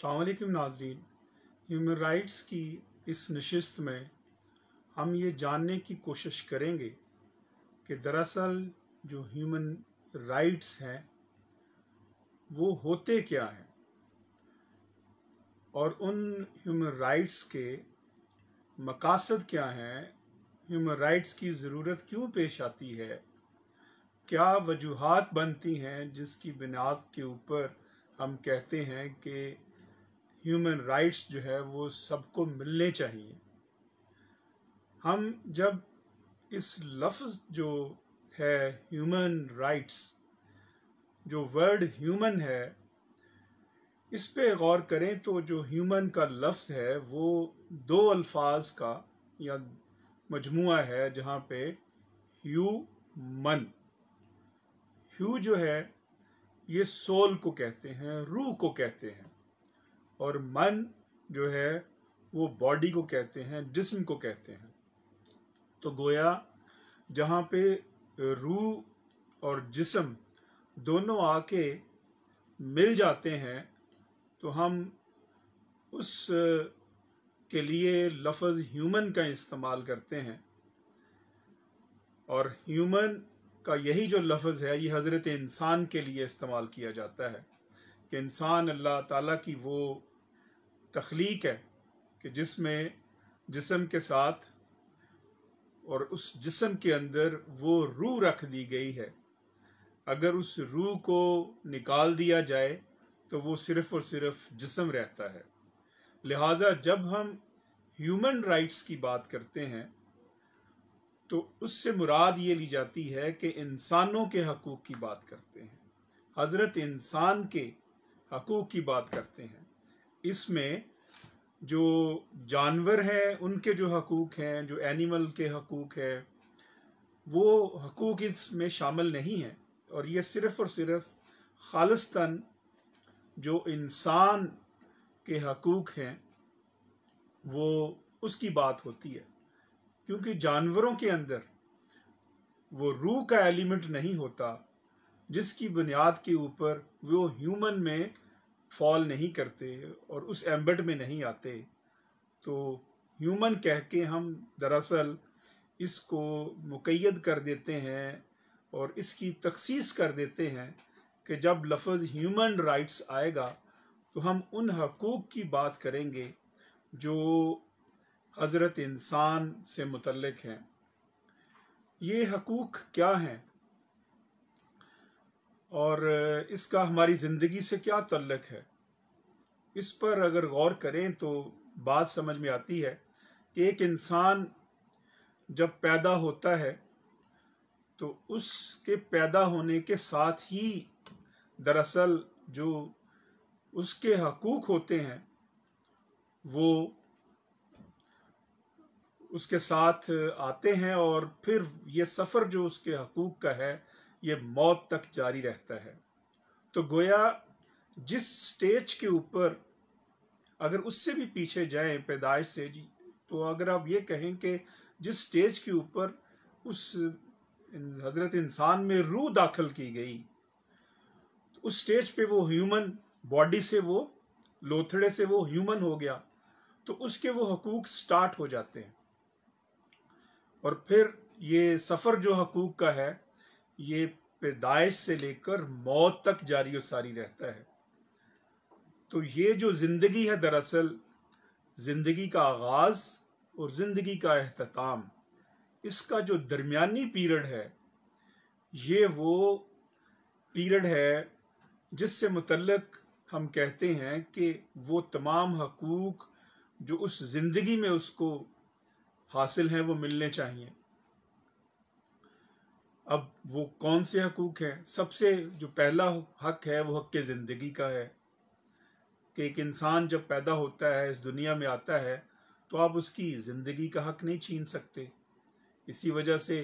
अल्लाम नाजरीन human rights की इस नशस्त में हम ये जानने की कोशिश करेंगे कि दरअसल जो ह्यूमन राइट्स हैं वो होते क्या हैं और उन ह्यूमन राइट्स के मकासद क्या हैं ह्यूमन राइट्स की ज़रूरत क्यों पेश आती है क्या वजूहत बनती हैं जिसकी बुनियाद के ऊपर हम कहते हैं कि ह्यूमन राइट्स जो है वो सबको मिलने चाहिए हम जब इस लफ्ज़ जो है ह्यूमन राइट्स जो वर्ड ह्यूमन है इस पे गौर करें तो जो ह्यूमन का लफ्ज़ है वो दो अल्फाज का या मजमु है जहाँ पे ह्यू मन ह्यू जो है ये सोल को कहते हैं रूह को कहते हैं और मन जो है वो बॉडी को कहते हैं जिस्म को कहते हैं तो गोया जहाँ पे रूह और जिस्म दोनों आके मिल जाते हैं तो हम उस के लिए लफज ह्यूमन का इस्तेमाल करते हैं और ह्यूमन का यही जो लफज है ये हज़रत इंसान के लिए इस्तेमाल किया जाता है कि इंसान अल्लाह ताला की वो तख्लीक है कि जिसमें जिसम के साथ और उस जिसम के अंदर वो रूह रख दी गई है अगर उस रूह को निकाल दिया जाए तो वो सिर्फ और सिर्फ जिसम रहता है लिहाजा जब हम ह्यूमन राइट्स की बात करते हैं तो उससे मुराद ये ली जाती है कि इंसानों के हकूक़ की बात करते हैं हज़रत इंसान के हकूक़ की बात करते हैं इसमें जो जानवर हैं उनके जो हकूक़ हैं जो एनिमल के हकूक़ हैं वो हकूक़ इसमें शामिल नहीं हैं और ये सिर्फ़ और सिर्फ खालस्तन जो इंसान के हकूक़ हैं वो उसकी बात होती है क्योंकि जानवरों के अंदर वो रूह का एलिमेंट नहीं होता जिसकी बुनियाद के ऊपर वो ह्यूमन में फॉल नहीं करते और उस एम्बट में नहीं आते तो ह्यूमन कह के हम दरअसल इसको मुकैद कर देते हैं और इसकी तखसीस कर देते हैं कि जब लफज ह्यूमन राइट्स आएगा तो हम उन हकूक़ की बात करेंगे जो हज़रत इंसान से मुतलक हैं ये हकूक़ क्या हैं और इसका हमारी ज़िंदगी से क्या तल्लक है इस पर अगर गौर करें तो बात समझ में आती है कि एक इंसान जब पैदा होता है तो उसके पैदा होने के साथ ही दरअसल जो उसके हकूक़ होते हैं वो उसके साथ आते हैं और फिर ये सफ़र जो उसके हकूक़ का है ये मौत तक जारी रहता है तो गोया जिस स्टेज के ऊपर अगर उससे भी पीछे जाएं पैदाइश से तो अगर आप ये कहें कि जिस स्टेज के ऊपर उस हजरत इंसान में रूह दाखिल की गई तो उस स्टेज पे वो ह्यूमन बॉडी से वो लोथड़े से वो ह्यूमन हो गया तो उसके वो हकूक स्टार्ट हो जाते हैं और फिर ये सफ़र जो हकूक का है ये पैदाइश से लेकर मौत तक जारी और सारी रहता है तो ये जो ज़िंदगी है दरअसल ज़िंदगी का आगाज़ और ज़िंदगी का अहतमाम इसका जो दरमियानी पीरियड है ये वो पीरियड है जिससे मुतलक हम कहते हैं कि वो तमाम हकूक़ जो उस ज़िंदगी में उसको हासिल हैं वो मिलने चाहिए अब वो कौन से हकूक हैं सबसे जो पहला हक है वो हक ज़िंदगी का है कि एक इंसान जब पैदा होता है इस दुनिया में आता है तो आप उसकी ज़िंदगी का हक नहीं छीन सकते इसी वजह से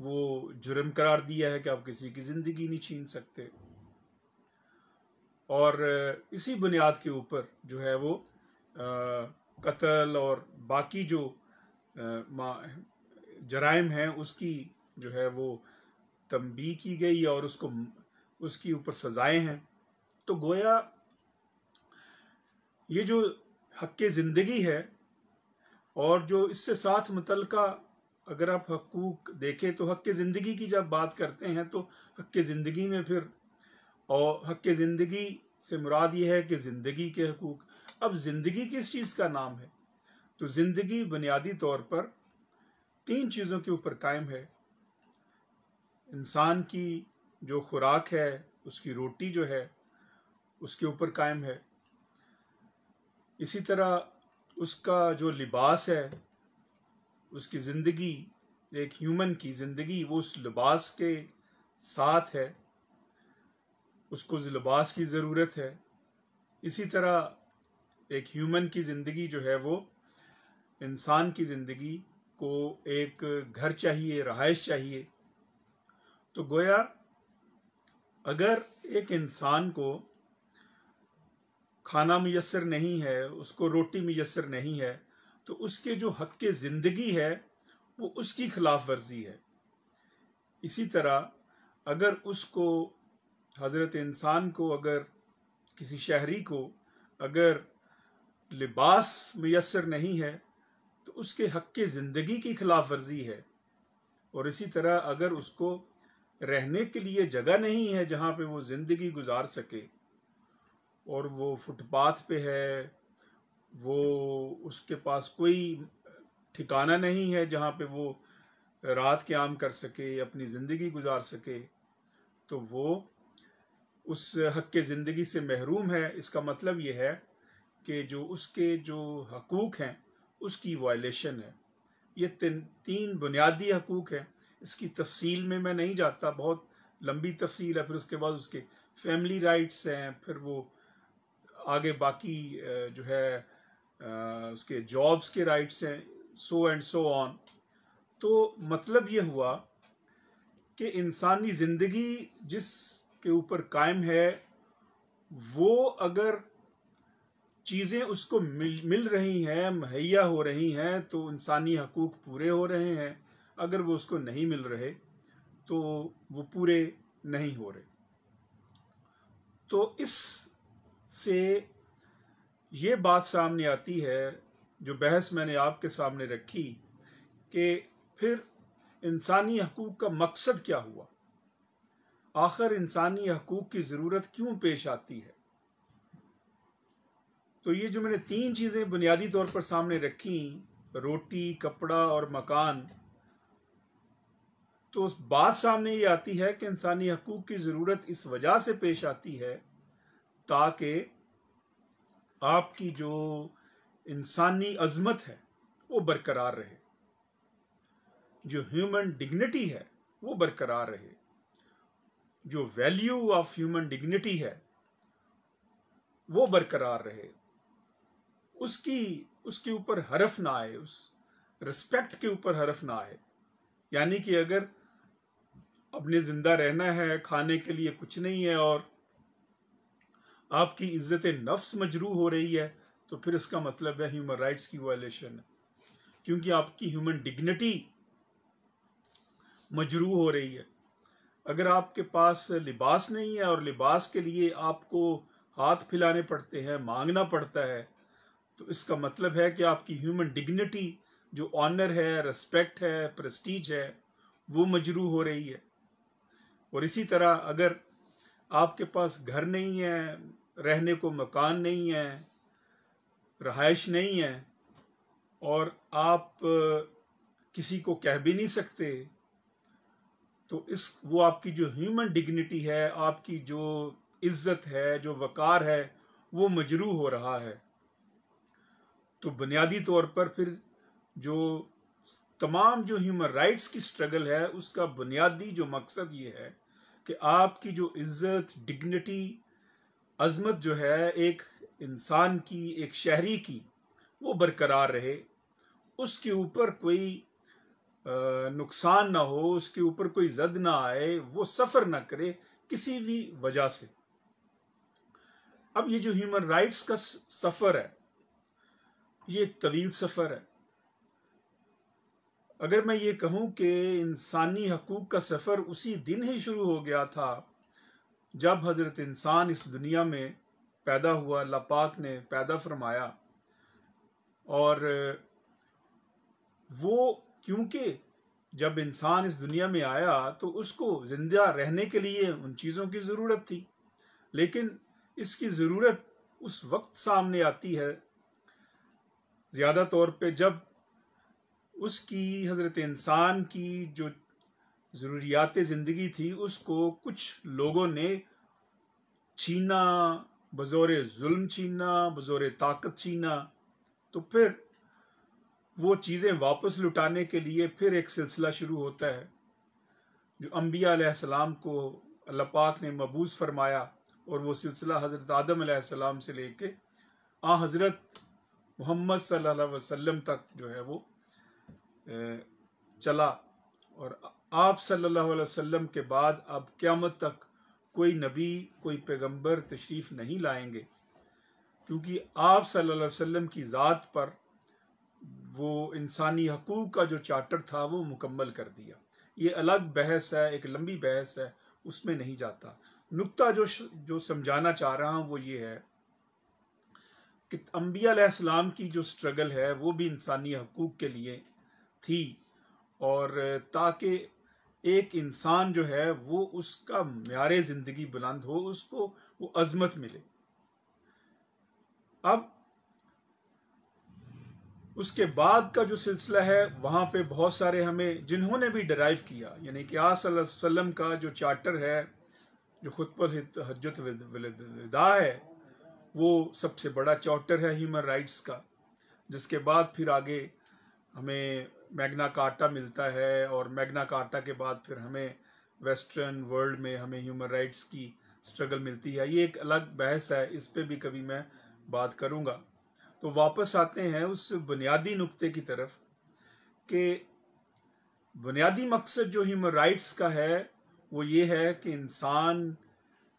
वो जुर्म करार दिया है कि आप किसी की ज़िंदगी नहीं छीन सकते और इसी बुनियाद के ऊपर जो है वो कत्ल और बाकी जो जराइम हैं उसकी जो है वो तंबी की गई और उसको उसके ऊपर सजाएं हैं तो गोया ये जो हक ज़िंदगी है और जो इससे साथ मुतल अगर आप हकूक देखें तो हक ज़िंदगी की जब बात करते हैं तो हक ज़िंदगी में फिर और हक ज़िंदगी से मुराद ये है कि ज़िंदगी के हकूक अब ज़िंदगी किस चीज़ का नाम है तो ज़िंदगी बुनियादी तौर पर तीन चीज़ों के ऊपर कायम है इंसान की जो खुराक है उसकी रोटी जो है उसके ऊपर कायम है इसी तरह उसका जो लिबास है उसकी ज़िंदगी एक ह्यूमन की ज़िंदगी वो उस लिबास के साथ है उसको उस लिबास की ज़रूरत है इसी तरह एक ह्यूमन की ज़िंदगी जो है वो इंसान की ज़िंदगी को एक घर चाहिए रहाइश चाहिए तो गोया अगर एक इंसान को खाना मैसर नहीं है उसको रोटी मैसर नहीं है तो उसके जो हक के ज़िंदगी है वो उसकी खिलाफ वर्जी है इसी तरह अगर उसको हज़रत इंसान को अगर किसी शहरी को अगर लिबास मैसर नहीं है तो उसके हक के ज़िंदगी की खिलाफ वर्जी है और इसी तरह अगर उसको रहने के लिए जगह नहीं है जहाँ पे वो ज़िंदगी गुजार सके और वो फुटपाथ पे है वो उसके पास कोई ठिकाना नहीं है जहाँ पे वो रात के आम कर सके अपनी ज़िंदगी गुजार सके तो वो उस हक के ज़िंदगी से महरूम है इसका मतलब ये है कि जो उसके जो हकूक़ हैं उसकी वायलेशन है ये तीन तीन बुनियादी हकूक़ हैं इसकी तफसील में मैं नहीं जाता बहुत लंबी तफसील है फिर उसके बाद उसके फैमिली राइट्स हैं फिर वो आगे बाकी जो है उसके जॉब्स के राइट्स हैं सो एंड सो ऑन तो मतलब ये हुआ कि इंसानी ज़िंदगी जिस के ऊपर कायम है वो अगर चीज़ें उसको मिल मिल रही हैं मुहैया हो रही हैं तो इंसानी हकूक़ पूरे हो रहे हैं अगर वो उसको नहीं मिल रहे तो वो पूरे नहीं हो रहे तो इस से ये बात सामने आती है जो बहस मैंने आपके सामने रखी कि फिर इंसानी हकूक़ का मकसद क्या हुआ आखिर इंसानी हकूक़ की ज़रूरत क्यों पेश आती है तो ये जो मैंने तीन चीज़ें बुनियादी तौर पर सामने रखी रोटी कपड़ा और मकान तो उस बात सामने ये आती है कि इंसानी हकूक़ की ज़रूरत इस वजह से पेश आती है ताकि आपकी जो इंसानी अजमत है वो बरकरार रहे जो ह्यूमन डिग्निटी है वो बरकरार रहे जो वैल्यू ऑफ ह्यूमन डिग्निटी है वो बरकरार रहे उसकी उसके ऊपर हरफ ना आए उस रिस्पेक्ट के ऊपर हरफ ना आए यानी कि अगर अपने जिंदा रहना है खाने के लिए कुछ नहीं है और आपकी इज्जत नफ्स मजरू हो रही है तो फिर इसका मतलब है ह्यूमन राइट्स की वायलेशन है क्योंकि आपकी ह्यूमन डिग्निटी मजरू हो रही है अगर आपके पास लिबास नहीं है और लिबास के लिए आपको हाथ फिलाने पड़ते हैं मांगना पड़ता है तो इसका मतलब है कि आपकी ह्यूमन डिग्निटी जो ऑनर है रेस्पेक्ट है प्रेस्टीज है वो मजरू हो रही है और इसी तरह अगर आपके पास घर नहीं है रहने को मकान नहीं है रहाइश नहीं है और आप किसी को कह भी नहीं सकते तो इस वो आपकी जो ह्यूमन डिग्निटी है आपकी जो इज्जत है जो वकार है वो मजरू हो रहा है तो बुनियादी तौर पर फिर जो तमाम जो ह्यूमन राइट्स की स्ट्रगल है उसका बुनियादी जो मकसद ये है कि आपकी जो इज्जत डिग्निटी अजमत जो है एक इंसान की एक शहरी की वो बरकरार रहे उसके ऊपर कोई नुकसान ना हो उसके ऊपर कोई जद ना आए वो सफ़र ना करे किसी भी वजह से अब ये जो ह्यूमन राइट्स का सफ़र है ये एक तवील सफ़र है अगर मैं ये कहूँ कि इंसानी हकूक़ का सफ़र उसी दिन ही शुरू हो गया था जब हज़रत इंसान इस दुनिया में पैदा हुआ अल्लाह पाक ने पैदा फरमाया और वो क्योंकि जब इंसान इस दुनिया में आया तो उसको ज़िंदा रहने के लिए उन चीज़ों की ज़रूरत थी लेकिन इसकी ज़रूरत उस वक्त सामने आती है ज़्यादा तौर पे जब उसकी हज़रत इंसान की जो ज़रूरियात ज़िंदगी थी उसको कुछ लोगों ने छीना बज़ोर जुल्म छीना बज़ोर ताकत छीना तो फिर वो चीज़ें वापस लुटाने के लिए फिर एक सिलसिला शुरू होता है जो अम्बिया को अल्लाह पाक ने मबूस फरमाया और वो सिलसिला हज़रत आदम आसमाम से कर आ हज़रत मोहम्मद सल्लल्लाहु वसम तक जो है वो चला और आप सल्लल्लाहु अलैहि वसल्लम के बाद अब क़्यामत तक कोई नबी कोई पैगंबर तशरीफ़ नहीं लाएंगे क्योंकि आप सल्लल्लाहु अलैहि वसल्लम की ज़ात पर वो इंसानी हकूक़ का जो चार्टर था वो मुकम्मल कर दिया ये अलग बहस है एक लंबी बहस है उसमें नहीं जाता नुक्ता जो जो समझाना चाह रहा हूँ वो ये है कि अम्बिया की जो स्ट्रगल है वो भी इंसानी हकूक़ के लिए थी और ताकि एक इंसान जो है वो उसका म्यारे ज़िंदगी बुलंद हो उसको वो अजमत मिले अब उसके बाद का जो सिलसिला है वहाँ पे बहुत सारे हमें जिन्होंने भी डराइव किया यानी कि आसम का जो चार्टर है जो खुद पर हजत विदा है वो सबसे बड़ा चार्टर है ह्यूमन राइट्स का जिसके बाद फिर आगे हमें मैग्ना कार्टा मिलता है और मैग्ना कार्टा के बाद फिर हमें वेस्टर्न वर्ल्ड में हमें ह्यूमन राइट्स की स्ट्रगल मिलती है ये एक अलग बहस है इस पर भी कभी मैं बात करूँगा तो वापस आते हैं उस बुनियादी नुकते की तरफ कि बुनियादी मकसद जो ह्यूमन राइट्स का है वो ये है कि इंसान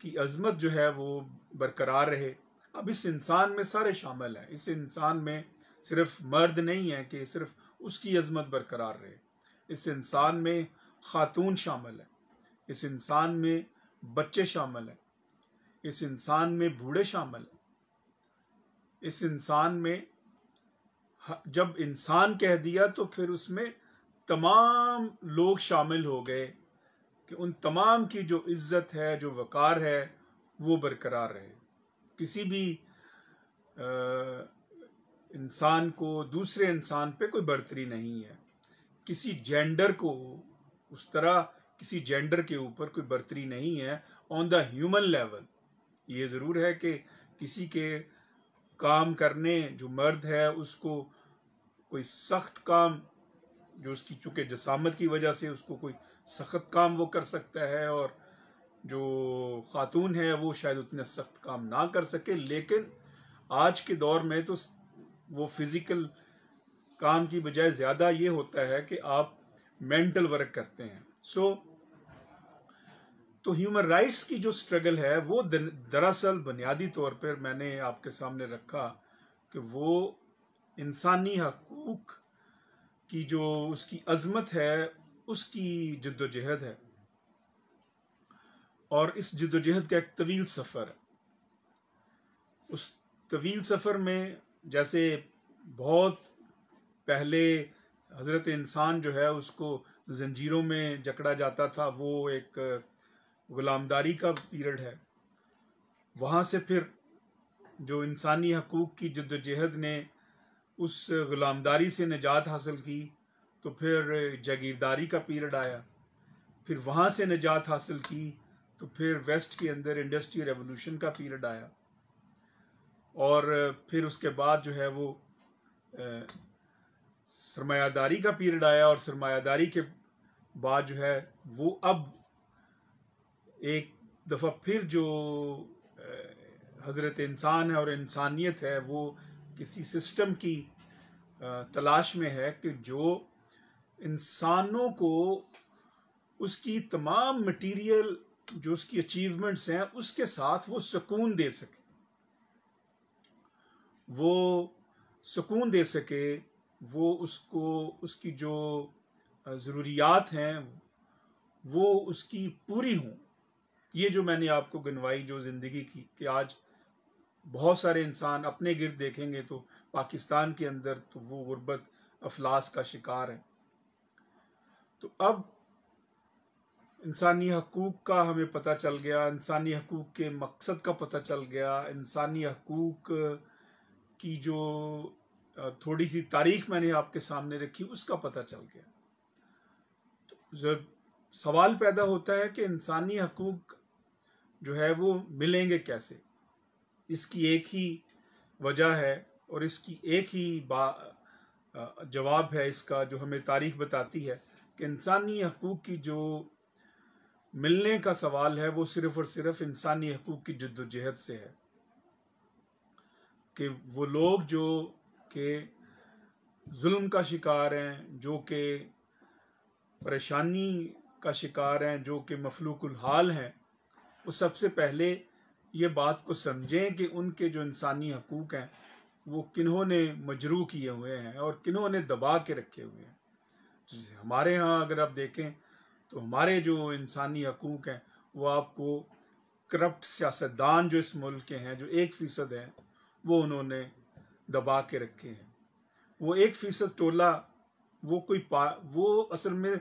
की अजमत जो है वो बरकरार रहे अब इस इंसान में सारे शामिल हैं इस इंसान में सिर्फ मर्द नहीं है कि सिर्फ उसकी अजमत बरकरार रहे इस इंसान में खातून शामिल है इस इंसान में बच्चे शामिल हैं इस इंसान में बूढ़े शामिल हैं इस इंसान में जब इंसान कह दिया तो फिर उसमें तमाम लोग शामिल हो गए कि उन तमाम की जो इज्जत है जो वक़ार है वो बरकरार रहे किसी भी आ, इंसान को दूसरे इंसान पे कोई बर्तरी नहीं है किसी जेंडर को उस तरह किसी जेंडर के ऊपर कोई बर्तरी नहीं है ऑन द ह्यूमन लेवल ये ज़रूर है कि किसी के काम करने जो मर्द है उसको कोई सख्त काम जो उसकी चूँकि जसामत की वजह से उसको कोई सख्त काम वो कर सकता है और जो खातून है वो शायद उतने सख्त काम ना कर सके लेकिन आज के दौर में तो वो फिज़िकल काम की बजाय ज़्यादा ये होता है कि आप मेंटल वर्क करते हैं सो so, तो ह्यूमन राइट्स की जो स्ट्रगल है वो दरअसल बुनियादी तौर पर मैंने आपके सामने रखा कि वो इंसानी हकूक़ की जो उसकी अजमत है उसकी जद्दोजहद है और इस जद्दोजहद का एक तवील सफ़र है उस तवील सफ़र में जैसे बहुत पहले हज़रत इंसान जो है उसको जंजीरों में जकड़ा जाता था वो एक ग़ुलामदारी का पीरियड है वहाँ से फिर जो इंसानी हकूक़ की जद्दोजहद ने उस ग़ुलामदारी से निजात हासिल की तो फिर जागीरदारी का पीरियड आया फिर वहाँ से निजात हासिल की तो फिर वेस्ट के अंदर इंडस्ट्रियल रेवोल्यूशन का पीरियड आया और फिर उसके बाद जो है वो सरमायादारी का पीरियड आया और सरमायादारी के बाद जो है वो अब एक दफ़ा फिर जो हज़रत इंसान है और इंसानियत है वो किसी सिस्टम की तलाश में है कि जो इंसानों को उसकी तमाम मटेरियल जो उसकी अचीवमेंट्स हैं उसके साथ वो सुकून दे सके वो सुकून दे सके वो उसको उसकी जो ज़रूरियात हैं वो उसकी पूरी हों ये जो मैंने आपको गिनवाई जो ज़िंदगी की कि आज बहुत सारे इंसान अपने गिरद देखेंगे तो पाकिस्तान के अंदर तो वो गुर्बत अफलास का शिकार है तो अब इंसानी हकूक़ का हमें पता चल गया इंसानी हकूक़ के मकसद का पता चल गया इंसानी हकूक़ की जो थोड़ी सी तारीख मैंने आपके सामने रखी उसका पता चल गया तो जब सवाल पैदा होता है कि इंसानी हकूक जो है वो मिलेंगे कैसे इसकी एक ही वजह है और इसकी एक ही जवाब है इसका जो हमें तारीख बताती है कि इंसानी हकूक़ की जो मिलने का सवाल है वो सिर्फ़ और सिर्फ इंसानी हकूक़ की जद्दोजहद से है कि वो लोग जो कि जुल्म का शिकार हैं जो कि परेशानी का शिकार हैं जो कि मफलूकुल हाल हैं वो सबसे पहले ये बात को समझें कि उनके जो इंसानी हकूक़ हैं वो किन्हों ने मजरू किए हुए हैं और किन्हों ने दबा के रखे हुए हैं जैसे हमारे यहाँ अगर आप देखें तो हमारे जो इंसानी हकूक़ हैं वो आपको करप्ट सियासतदान जो इस मुल्क के हैं जो एक फ़ीसद हैं वो उन्होंने दबा के रखे हैं वो एक फीसद टोला वो कोई पा वो असल में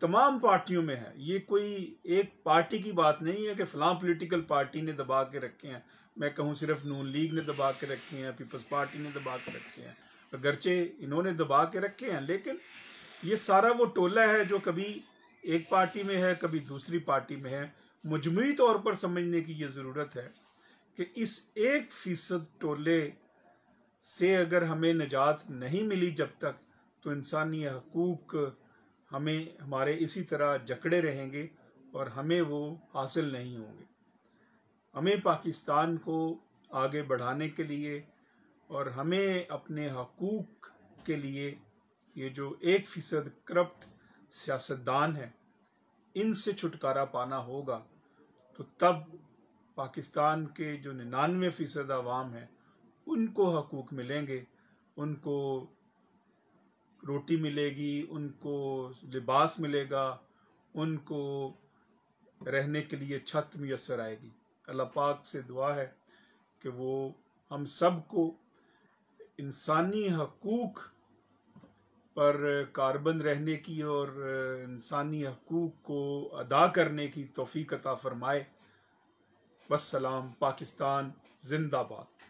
तमाम पार्टियों में है ये कोई एक पार्टी की बात नहीं है कि फलां पॉलिटिकल पार्टी ने दबा के रखे हैं मैं कहूँ सिर्फ नून लीग ने दबा के रखे हैं पीपल्स पार्टी ने दबा के रखे हैं अगरचे इन्होंने दबा के रखे हैं लेकिन ये सारा वो टोला है जो कभी एक पार्टी में है कभी दूसरी पार्टी में है मजमू तौर पर समझने की ये ज़रूरत है कि इस एक फीसद टोले से अगर हमें निजात नहीं मिली जब तक तो इंसानी हकूक हमें हमारे इसी तरह जकड़े रहेंगे और हमें वो हासिल नहीं होंगे हमें पाकिस्तान को आगे बढ़ाने के लिए और हमें अपने हकूक के लिए ये जो एक फ़ीसद करप्ट सियासतदान है इनसे छुटकारा पाना होगा तो तब पाकिस्तान के जो निन्यानवे फ़ीसद आवाम हैं उनको हकूक़ मिलेंगे उनको रोटी मिलेगी उनको लिबास मिलेगा उनको रहने के लिए छत मैसर आएगी अल्लाह पाक से दुआ है कि वो हम सब को इंसानी हकूक़ पर कार्बन रहने की और इंसानी हकूक़ को अदा करने की तोफ़ी अता फ़रमाए वसलाम पाकिस्तान जिंदाबाद